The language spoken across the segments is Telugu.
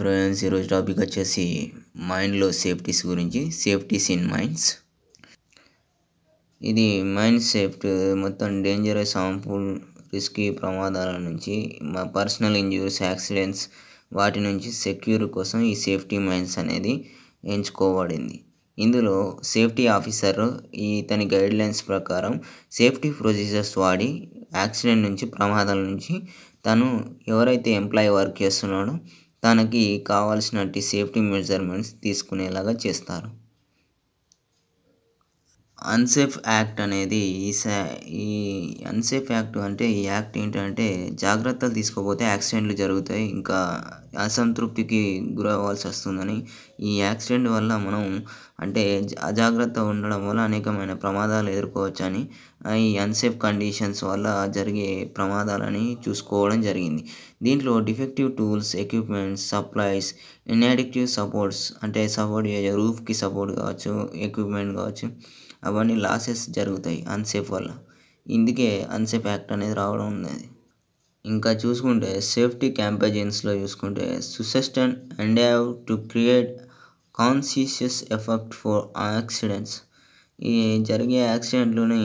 ఫ్రెండ్స్ ఈరోజు టాపిక్ వచ్చేసి మైండ్లో సేఫ్టీస్ గురించి సేఫ్టీస్ ఇన్ మైండ్స్ ఇది మైండ్ సేఫ్టీ మొత్తం డేంజరస్ హార్మ్ఫుల్ రిస్కీ ప్రమాదాల నుంచి మా పర్సనల్ ఇంజ్యూరీస్ యాక్సిడెంట్స్ వాటి నుంచి సెక్యూర్ కోసం ఈ సేఫ్టీ మైండ్స్ అనేది ఎంచుకోబడింది ఇందులో సేఫ్టీ ఆఫీసర్ ఇతని గైడ్లైన్స్ ప్రకారం సేఫ్టీ ప్రొసీజర్స్ వాడి యాక్సిడెంట్ నుంచి ప్రమాదాల నుంచి తను ఎవరైతే ఎంప్లాయీ వర్క్ చేస్తున్నాడో తనకి కావాల్సినట్టి సేఫ్టీ మెజర్మెంట్స్ తీసుకునేలాగా చేస్తారు అన్సేఫ్ యాక్ట్ అనేది ఈ సా ఈ అన్సేఫ్ యాక్ట్ అంటే ఈ యాక్ట్ ఏంటంటే జాగ్రత్తలు తీసుకోకపోతే యాక్సిడెంట్లు జరుగుతాయి ఇంకా అసంతృప్తికి గురవ్వాల్సి వస్తుందని ఈ యాక్సిడెంట్ వల్ల మనం అంటే అజాగ్రత్త ఉండడం వల్ల అనేకమైన ప్రమాదాలు ఎదుర్కోవచ్చని ఈ అన్సేఫ్ కండిషన్స్ వల్ల జరిగే ప్రమాదాలని చూసుకోవడం జరిగింది దీంట్లో defective tools equipments supplies inadequate supports అంటే సపోర్ట్ రూఫ్కి సపోర్ట్ కావచ్చు ఎక్విప్మెంట్ కావచ్చు అవన్నీ లాసెస్ జరుగుతాయి అన్సేఫ్ వల్ల ఇందుకే అన్సేఫ్ యాక్ట్ అనేది రావడం ఉన్నది ఇంకా చూసుకుంటే సేఫ్టీ క్యాంపజైన్స్లో చూసుకుంటే సుసెస్టెంట్ and have to create conscious effect for accidents ఈ జరిగే యాక్సిడెంట్లోని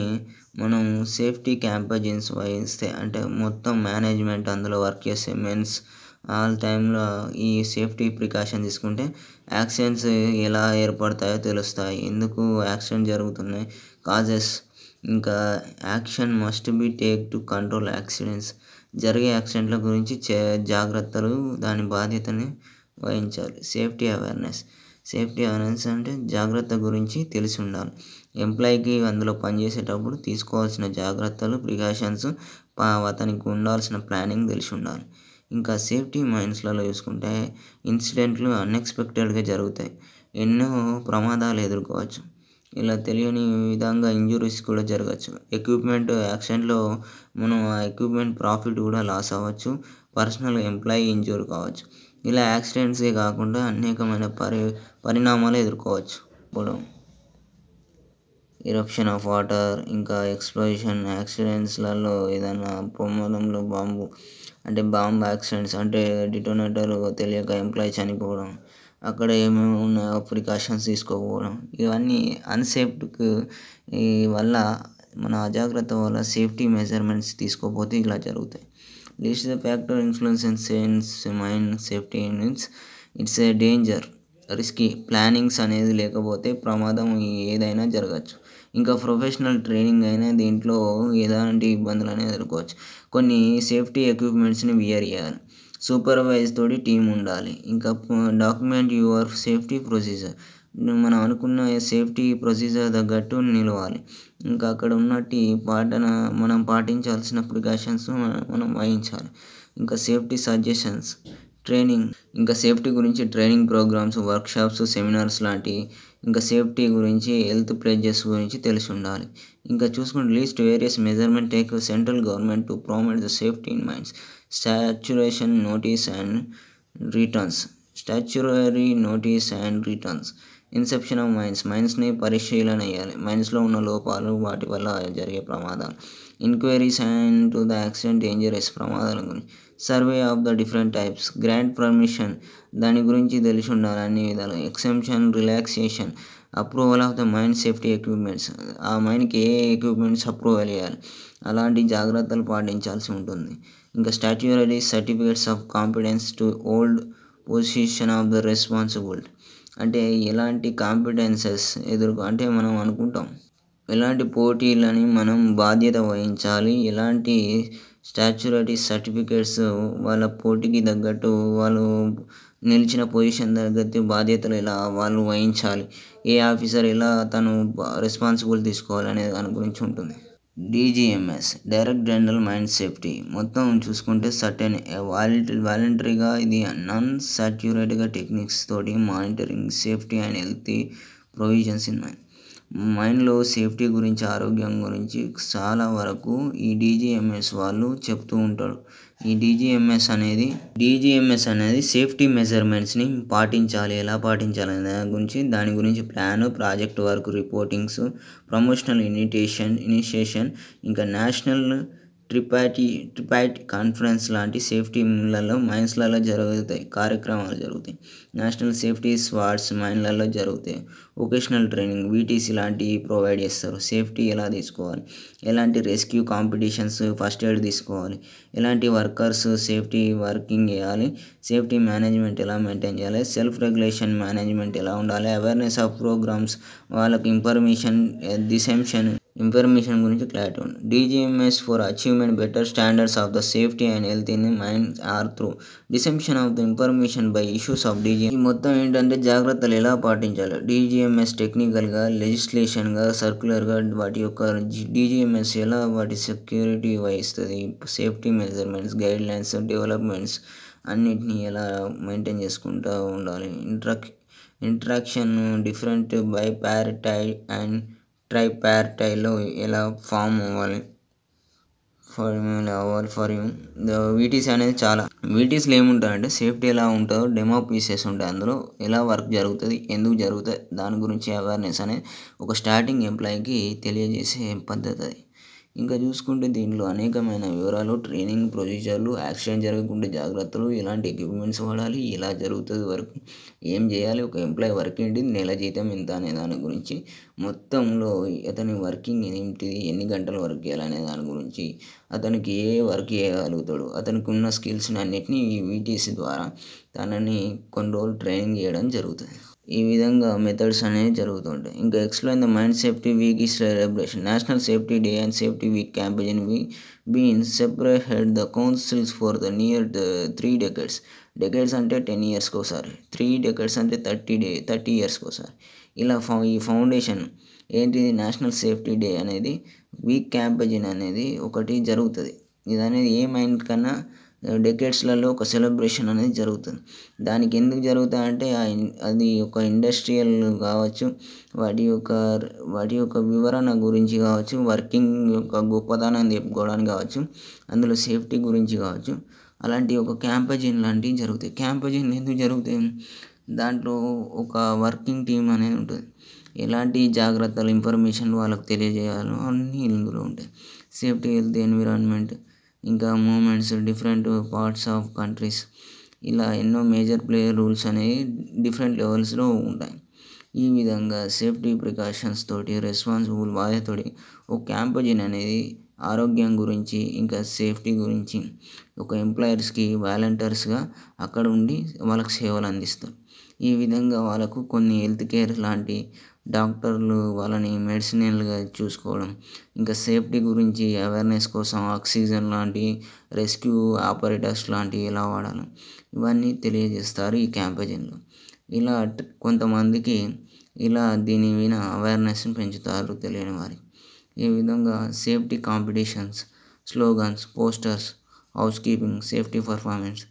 మనం సేఫ్టీ క్యాంపజైన్స్ వహిస్తే అంటే మొత్తం మేనేజ్మెంట్ అందులో వర్క్ చేసే మెన్స్ ఆల్ టైంలో ఈ సేఫ్టీ ప్రికాషన్ తీసుకుంటే యాక్సిడెంట్స్ ఎలా ఏర్పడతాయో తెలుస్తాయి ఎందుకు యాక్సిడెంట్ జరుగుతున్నాయి కాజెస్ ఇంకా action must be take to control accidents జరిగే యాక్సిడెంట్ల గురించి జాగ్రత్తలు దాని బాధ్యతని వహించాలి సేఫ్టీ అవేర్నెస్ సేఫ్టీ అవేర్నెస్ అంటే జాగ్రత్త గురించి తెలిసి ఉండాలి ఎంప్లాయీకి అందులో పనిచేసేటప్పుడు తీసుకోవాల్సిన జాగ్రత్తలు ప్రికాషన్స్ అతనికి ఉండాల్సిన ప్లానింగ్ తెలిసి ఉండాలి ఇంకా సేఫ్టీ మైండ్స్లలో చూసుకుంటే ఇన్సిడెంట్లు అన్ఎక్స్పెక్టెడ్గా జరుగుతాయి ఎన్నో ప్రమాదాలు ఎదుర్కోవచ్చు ఇలా తెలియని విధంగా ఇంజురీస్ కూడా జరగచ్చు ఎక్విప్మెంట్ యాక్సిడెంట్లో మనం ఆ ఎక్విప్మెంట్ ప్రాఫిట్ కూడా లాస్ అవ్వచ్చు పర్సనల్ ఎంప్లాయీ ఇంజూర్ కావచ్చు ఇలా యాక్సిడెంట్సే కాకుండా అనేకమైన పరి పరిణామాలు ఎదుర్కోవచ్చు ఇప్పుడు ఇరప్షన్ ఆఫ్ వాటర్ ఇంకా ఎక్స్ప్లోషన్ యాక్సిడెంట్స్లలో ఏదైనా ప్రమాదంలో బాంబు అంటే బాంబ్ యాక్సిడెంట్స్ అంటే డిటోనేటర్ తెలియక ఎంప్లాయ్ చనిపోవడం అక్కడ ఏమేమి ఉన్నాయో ప్రికాషన్స్ తీసుకోకపోవడం ఇవన్నీ అన్సేఫ్ట్కి ఈ వల్ల మన అజాగ్రత్త వల్ల సేఫ్టీ మెజర్మెంట్స్ తీసుకోకపోతే ఇలా జరుగుతాయి least the factor influence in sense mind safety means it's a danger risky plannings అనేది లేకపోతే ప్రమాదం ఏదైనా జరగచ్చు ఇంకా ప్రొఫెషనల్ ట్రైనింగ్ అయినా దీంట్లో ఎలాంటి ఇబ్బందులు ఇబ్బందులను ఎదుర్కోవచ్చు కొన్ని సేఫ్టీ ఎక్విప్మెంట్స్ని వియర్ చేయాలి సూపర్వైజ్ తోటి టీం ఉండాలి ఇంకా డాక్యుమెంట్ యువర్ సేఫ్టీ ప్రొసీజర్ మనం అనుకున్న సేఫ్టీ ప్రొసీజర్ తగ్గట్టు నిలవాలి ఇంకా అక్కడ ఉన్నట్టు పాటన మనం పాటించాల్సిన ప్రికాషన్స్ మనం వహించాలి ఇంకా సేఫ్టీ సజెషన్స్ ట్రైనింగ్ ఇంకా సేఫ్టీ గురించి ట్రైనింగ్ ప్రోగ్రామ్స్ వర్క్షాప్స్ సెమినార్స్ లాంటి ఇంకా సేఫ్టీ గురించి హెల్త్ ప్లేజెస్ గురించి తెలిసి ఉండాలి ఇంకా చూసుకుంటే least various measurement take central government to promote the safety in minds statutory notice and returns statutory notice and returns inspection of mines మైన్స్ని పరిశీలన అయ్యాలి మైన్స్లో ఉన్న లోపాలు వాటి వల్ల జరిగే ప్రమాదాలు enquiries and to the accident dangerous ప్రమాదాల గురించి survey of the different types grant permission దాని గురించి తెలిసి ఉండాలి అన్ని విధాలు exemption relaxation approval of the mine safety equipments ఆ మైన్కి ఏ ఎక్విప్మెంట్స్ అప్రూవల్ చేయాలి అలాంటి జాగ్రత్తలు పాటించాల్సి ఉంటుంది ఇంకా statutory certificates of competence to old position of the responsible అంటే ఎలాంటి కాంపిటెన్సెస్ ఎదుర్కొ అంటే మనం అనుకుంటాం ఎలాంటి పోటీలని మనం బాధ్యత వహించాలి ఎలాంటి స్టాచ్యురటీ సర్టిఫికేట్స్ వాళ్ళ పోటీకి తగ్గట్టు వాళ్ళు నిలిచిన పొజిషన్ తగ్గట్టు బాధ్యతలు ఎలా వాళ్ళు వహించాలి ఏ ఆఫీసర్ ఎలా తను రెస్పాన్సిబుల్ తీసుకోవాలి అనే దాని గురించి ఉంటుంది DGMS direct general mind safety మొత్తం చూసుకుంటే సర్టెన్ వాలంటీ వాలంటరీగా ఇది నాన్ సాచ్యురేట్గా టెక్నిక్స్ తోటి monitoring safety and healthy provisions ఉన్నాయి మైండ్లో సేఫ్టీ గురించి ఆరోగ్యం గురించి చాలా వరకు ఈ డీజీఎంఎస్ వాళ్ళు చెప్తూ ఉంటారు ఈ డీజీఎంఎస్ అనేది డీజీఎంఎస్ అనేది సేఫ్టీ మెజర్మెంట్స్ని పాటించాలి ఎలా పాటించాలి అనే దాని గురించి దాని గురించి plan project work reportings promotional initiation initiation ఇంకా నేషనల్ ట్రిపాటి ట్రిపాటి కాన్ఫరెన్స్ లాంటి సేఫ్టీలలో మైన్స్లలో జరుగుతాయి కార్యక్రమాలు జరుగుతాయి నేషనల్ సేఫ్టీ స్వాట్స్ మైన్లలో జరుగుతాయి వొకేషనల్ ట్రైనింగ్ వీటీసీ లాంటివి ప్రొవైడ్ చేస్తారు సేఫ్టీ ఎలా తీసుకోవాలి ఎలాంటి రెస్క్యూ కాంపిటీషన్స్ ఫస్ట్ ఎయిడ్ తీసుకోవాలి ఎలాంటి వర్కర్స్ సేఫ్టీ వర్కింగ్ చేయాలి సేఫ్టీ మేనేజ్మెంట్ ఎలా మెయింటైన్ చేయాలి సెల్ఫ్ రెగ్యులేషన్ మేనేజ్మెంట్ ఎలా ఉండాలి అవేర్నెస్ ఆఫ్ ప్రోగ్రామ్స్ వాళ్ళకి ఇన్ఫర్మేషన్ డిసెంప్షన్ ఇన్ఫర్మేషన్ గురించి క్లారిటీ ఉంది DGMS for achievement better standards of the safety and health in mind or through dissemination of the information by issues of DG ఈ మొత్తం ఏంటంటే జాగ్రత్తలు ఎలా పాటించాలి డీజీఎంఎస్ టెక్నికల్గా లెజిస్లేషన్గా సర్క్యులర్గా వాటి యొక్క డీజీఎంఎస్ ఎలా వాటి సెక్యూరిటీ వహిస్తుంది safety measurements guidelines developments అన్నిటినీ ఎలా మెయింటైన్ చేసుకుంటూ ఉండాలి ఇంట్రాక్ interaction different bipartite and ట్రైపార్టైలో ఎలా ఫామ్ అవ్వాలి ఫార్ములా అవ్వాలి ఫర్ యూ వీటీస్ అనేది చాలా వీటీస్లో ఏముంటాయంటే సేఫ్టీ ఎలా ఉంటుందో డెమో పీసెస్ ఉంటాయి అందులో ఎలా వర్క్ జరుగుతుంది ఎందుకు జరుగుతుంది దాని గురించి అవేర్నెస్ అనేది ఒక స్టార్టింగ్ ఎంప్లాయీకి తెలియజేసే పద్ధతి ఇంకా చూసుకుంటే దీంట్లో అనేకమైన వివరాలు ట్రైనింగ్ ప్రొసీజర్లు యాక్సిడెంట్ జరగకుండా జాగ్రత్తలు ఎలాంటి ఎక్విప్మెంట్స్ వాడాలి ఎలా జరుగుతుంది వర్క్ ఏం చేయాలి ఒక ఎంప్లాయ్ వర్క్ ఏంటి నెల జీతం ఎంత అనే దాని గురించి మొత్తంలో అతని వర్కింగ్ ఏంటి ఎన్ని గంటలు వర్క్ చేయాలనే దాని గురించి అతనికి ఏ వర్క్ చేయగలుగుతాడు అతనికి ఉన్న స్కిల్స్ని అన్నిటినీ ఈ వీటీసీ ద్వారా తనని కొన్ని రోజులు ట్రైనింగ్ చేయడం జరుగుతుంది ఈ విధంగా మెథడ్స్ అనేవి జరుగుతుంటాయి ఇంకా explain the mind safety week ఈ celebration national safety day and safety week campaign we been separate head the councils for the near the three decades decades అంటే టెన్ ఇయర్స్కి ఒకసారి త్రీ డెకేడ్స్ అంటే థర్టీ డే థర్టీ ఇయర్స్కి ఒకసారి ఇలా ఫౌ ఈ ఫౌండేషన్ ఏంటిది నేషనల్ సేఫ్టీ డే అనేది వీక్ క్యాంపెయిన్ అనేది ఒకటి జరుగుతుంది ఇది అనేది ఏ మైండ్ కన్నా డెకేడ్స్లలో ఒక సెలబ్రేషన్ అనేది జరుగుతుంది దానికి ఎందుకు జరుగుతాయంటే అది ఒక ఇండస్ట్రియల్ కావచ్చు వాటి యొక్క వాటి యొక్క వివరణ గురించి కావచ్చు వర్కింగ్ యొక్క గొప్పతనాన్ని చెప్పుకోవడానికి కావచ్చు అందులో సేఫ్టీ గురించి కావచ్చు అలాంటి ఒక క్యాంపజిన్ లాంటివి జరుగుతాయి క్యాంపజిన్ ఎందుకు జరుగుతాయి దాంట్లో ఒక వర్కింగ్ టీం అనేది ఉంటుంది ఎలాంటి జాగ్రత్తలు ఇన్ఫర్మేషన్ వాళ్ళకు తెలియజేయాలో అన్నీ ఇందులో ఉంటాయి సేఫ్టీ హెల్త్ ఎన్విరాన్మెంట్ ఇంకా movements different parts of countries ఇలా ఎన్నో మేజర్ ప్లేయర్ రూల్స్ అనేవి డిఫరెంట్ లెవెల్స్లో ఉంటాయి ఈ విధంగా సేఫ్టీ ప్రికాషన్స్ తోటి రెస్పాన్సిబుల్ బాధ్యతోటి ఒక క్యాంపజిన్ అనేది ఆరోగ్యం గురించి ఇంకా సేఫ్టీ గురించి ఒక ఎంప్లాయర్స్కి వాలంటీర్స్గా అక్కడ ఉండి వాళ్ళకి సేవలు అందిస్తారు ఈ విధంగా వాళ్ళకు కొన్ని హెల్త్ కేర్ లాంటి డాక్టర్లు వాళ్ళని మెడిసినల్గా చూసుకోవడం ఇంకా సేఫ్టీ గురించి అవేర్నెస్ కోసం ఆక్సిజన్ లాంటి రెస్క్యూ ఆపరేటర్స్ లాంటివి ఎలా వాడాలి ఇవన్నీ తెలియజేస్తారు ఈ క్యాంపేజన్లో ఇలా కొంతమందికి ఇలా దీని మీద అవేర్నెస్ని పెంచుతారు తెలియని వారికి ఈ విధంగా safety competitions slogans posters housekeeping safety performance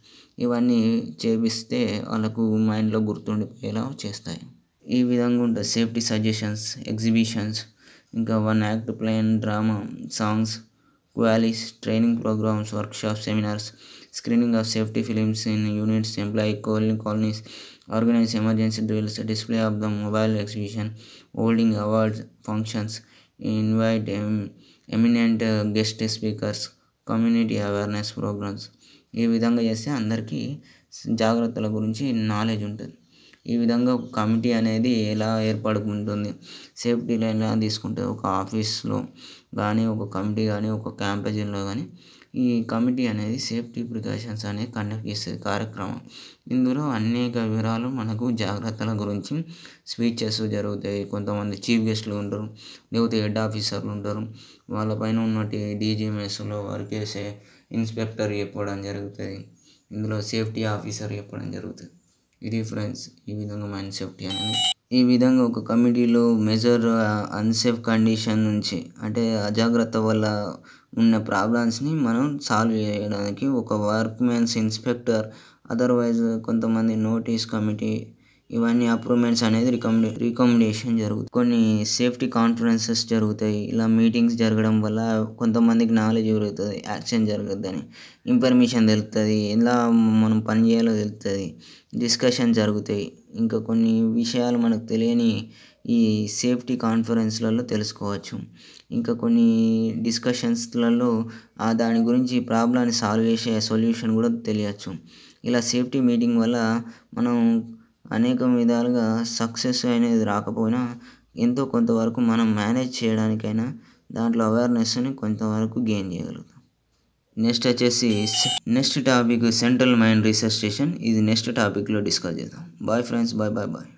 ఇవన్నీ చేపిస్తే వాళ్ళకు మైండ్లో గుర్తుండిపోయేలా చేస్తాయి ఈ విధంగా ఉంటుంది సేఫ్టీ సజెషన్స్ ఎగ్జిబిషన్స్ ఇంకా one act play drama songs qawwalis training programmes workshop seminars screening of safety films in units employee కోలింగ్ colonies organise emergency drills display of the mobile exhibition holding awards functions invite eminent guest speakers community awareness programmes ఈ విధంగా చేస్తే అందరికీ జాగ్రత్తల గురించి నాలెడ్జ్ ఉంటుంది ఈ విధంగా కమిటీ అనేది ఎలా ఏర్పడుకుంటుంది సేఫ్టీలో ఎలా తీసుకుంటే ఒక ఆఫీస్లో కానీ ఒక కమిటీ కానీ ఒక క్యాంపజన్లో కానీ ఈ కమిటీ అనేది సేఫ్టీ ప్రికాషన్స్ అనేది కండక్ట్ చేసే కార్యక్రమం ఇందులో అనేక వివరాలు మనకు జాగ్రత్తల గురించి స్పీచెస్ జరుగుతాయి కొంతమంది చీఫ్ గెస్ట్లు ఉంటారు లేకపోతే హెడ్ ఆఫీసర్లు ఉంటారు వాళ్ళపైన ఉన్నటి డీజీఎంఎస్లో వర్క్ చేసే ఇన్స్పెక్టర్ చెప్పడం జరుగుతుంది ఇందులో సేఫ్టీ ఆఫీసర్ చెప్పడం జరుగుతుంది ఇది ఫ్రెండ్స్ ఈ విధంగా మైండ్ సేఫ్టీ అనేది ఈ విధంగా ఒక కమిటీలో మెజర్ అన్సేఫ్ కండిషన్ నుంచి అంటే అజాగ్రత్త వల్ల ఉన్న ప్రాబ్లమ్స్ని మనం సాల్వ్ చేయడానికి ఒక వర్క్మెన్స్ ఇన్స్పెక్టర్ అదర్వైజ్ కొంతమంది నోటీస్ కమిటీ ఇవన్నీ అప్రూవ్మెంట్స్ అనేది రికమెండే రికమెండేషన్ జరుగుతుంది కొన్ని సేఫ్టీ కాన్ఫరెన్సెస్ జరుగుతాయి ఇలా మీటింగ్స్ జరగడం వల్ల కొంతమందికి నాలెడ్జ్ పెరుగుతుంది యాక్షన్ జరుగుద్దని ఇన్ఫర్మేషన్ తెలుస్తుంది ఎలా మనం పని చేయాలో తెలుస్తుంది డిస్కషన్ జరుగుతాయి ఇంకా కొన్ని విషయాలు మనకు తెలియని ఈ సేఫ్టీ కాన్ఫరెన్స్లలో తెలుసుకోవచ్చు ఇంకా కొన్ని డిస్కషన్స్లలో దాని గురించి ప్రాబ్లాన్ని సాల్వ్ చేసే సొల్యూషన్ కూడా తెలియచ్చు ఇలా సేఫ్టీ మీటింగ్ వల్ల మనం అనేక విధాలుగా సక్సెస్ అనేది రాకపోయినా ఎంతో కొంతవరకు మనం మేనేజ్ చేయడానికైనా దాంట్లో అవేర్నెస్ని కొంతవరకు గెయిన్ చేయగలుగుతాం నెక్స్ట్ వచ్చేసి next topic central mind research station ఇది నెక్స్ట్ టాపిక్లో డిస్కస్ చేద్దాం bye friends bye bye bye